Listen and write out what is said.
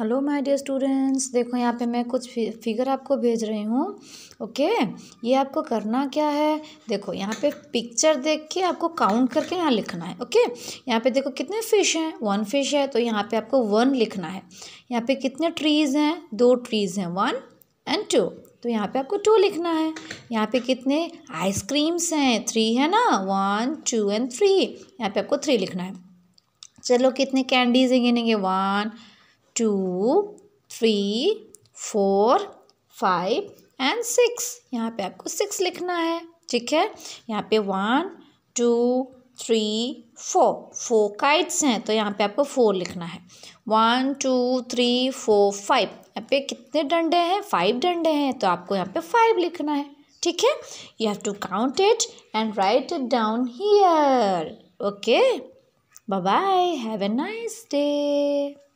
hello my dear students देखो यहाँ पे मैं कुछ फिगर आपको भेज रही हूँ ओके ये आपको करना क्या है देखो यहाँ पे पिक्चर देख के आपको काउंट करके यहाँ लिखना है ओके यहाँ पे देखो कितने फिश हैं वन फिश है तो यहाँ पे आपको वन लिखना है यहाँ पे कितने ट्रीज़ हैं दो ट्रीज़ हैं वन एंड टू तो यहाँ पे आपको टू लिखना है यहाँ पे कितने आइसक्रीम्स हैं थ्री है ना वन टू एंड थ्री यहाँ पे आपको थ्री लिखना है चलो कितने कैंडीज गिनेंगे one two three four five and six यहाँ पे आपको सिक्स लिखना है ठीक है यहाँ पे one two three four four kites हैं तो यहाँ पे आपको फोर लिखना है one two three four five यहाँ पे कितने डंडे हैं फाइव डंडे हैं तो आपको यहाँ पे फाइव लिखना है ठीक है you have to count it and write it down here okay bye bye have a nice day